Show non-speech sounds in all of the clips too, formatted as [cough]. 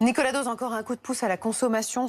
Nicolas Dose, encore un coup de pouce à la consommation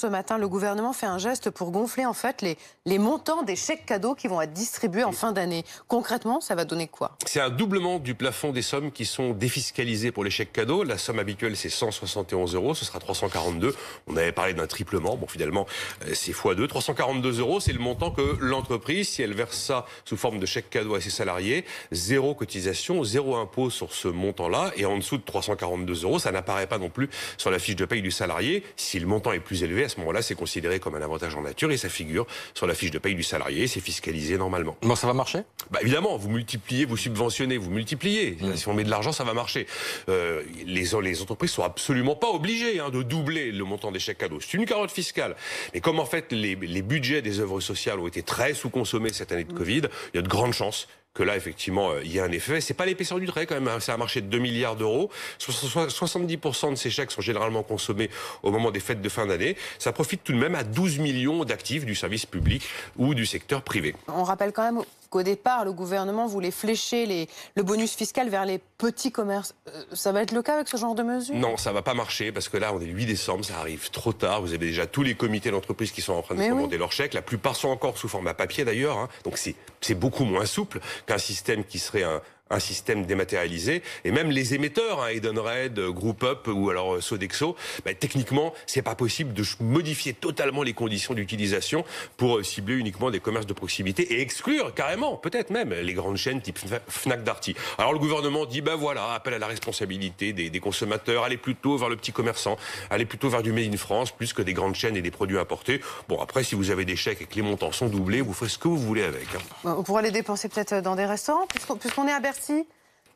ce matin, le gouvernement fait un geste pour gonfler en fait les, les montants des chèques cadeaux qui vont être distribués en fin d'année. Concrètement, ça va donner quoi C'est un doublement du plafond des sommes qui sont défiscalisées pour les chèques cadeaux. La somme habituelle, c'est 171 euros, ce sera 342. On avait parlé d'un triplement, bon finalement, euh, c'est x2. 342 euros, c'est le montant que l'entreprise, si elle verse ça sous forme de chèque cadeau à ses salariés, zéro cotisation, zéro impôt sur ce montant-là, et en dessous de 342 euros, ça n'apparaît pas non plus sur la fiche de paye du salarié. Si le montant est plus élevé, à ce moment-là, c'est considéré comme un avantage en nature et ça figure sur la fiche de paye du salarié, c'est fiscalisé normalement. Bon, ça va marcher bah, Évidemment, vous multipliez, vous subventionnez, vous multipliez. Mmh. Si on met de l'argent, ça va marcher. Euh, les, les entreprises sont absolument pas obligées hein, de doubler le montant des chèques cadeaux. C'est une carotte fiscale. Mais comme en fait les, les budgets des œuvres sociales ont été très sous-consommés cette année de mmh. Covid, il y a de grandes chances que là, effectivement, euh, il y a un effet. C'est pas l'épaisseur du trait, quand même. C'est un hein. marché de 2 milliards d'euros. 70% de ces chèques sont généralement consommés au moment des fêtes de fin d'année. Ça profite tout de même à 12 millions d'actifs du service public ou du secteur privé. On rappelle quand même qu'au départ, le gouvernement voulait flécher les, le bonus fiscal vers les petits commerces. Euh, ça va être le cas avec ce genre de mesures Non, ça va pas marcher parce que là, on est le 8 décembre, ça arrive trop tard. Vous avez déjà tous les comités d'entreprise qui sont en train de demander commander chèque leurs chèques. La plupart sont encore sous format papier d'ailleurs. Hein. Donc c'est beaucoup moins souple qu'un système qui serait un, un système dématérialisé. Et même les émetteurs, hein, Edenred, euh, Up ou alors euh, Sodexo, techniquement bah, techniquement, c'est pas possible de modifier totalement les conditions d'utilisation pour euh, cibler uniquement des commerces de proximité et exclure carrément, peut-être même, les grandes chaînes type Fnac Darty. Alors le gouvernement dit, bah voilà, appel à la responsabilité des, consommateurs, allez plutôt vers le petit commerçant, allez plutôt vers du Made in France, plus que des grandes chaînes et des produits importés. Bon, après, si vous avez des chèques et que les montants sont doublés, vous ferez ce que vous voulez avec. Hein. On pourra les dépenser peut-être dans des restaurants, puisqu'on est à Berlin. Merci.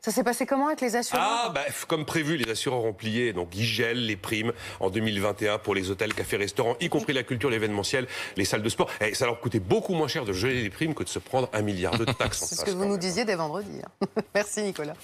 ça s'est passé comment avec les assureurs Ah, bah, comme prévu, les assureurs ont plié. Donc, ils gèlent les primes en 2021 pour les hôtels, cafés, restaurants, y compris la culture, l'événementiel, les salles de sport. Et eh, ça leur coûtait beaucoup moins cher de geler les primes que de se prendre un milliard de [laughs] taxes. C'est ce que vous nous disiez dès vendredi. Hein. [laughs] Merci, Nicolas.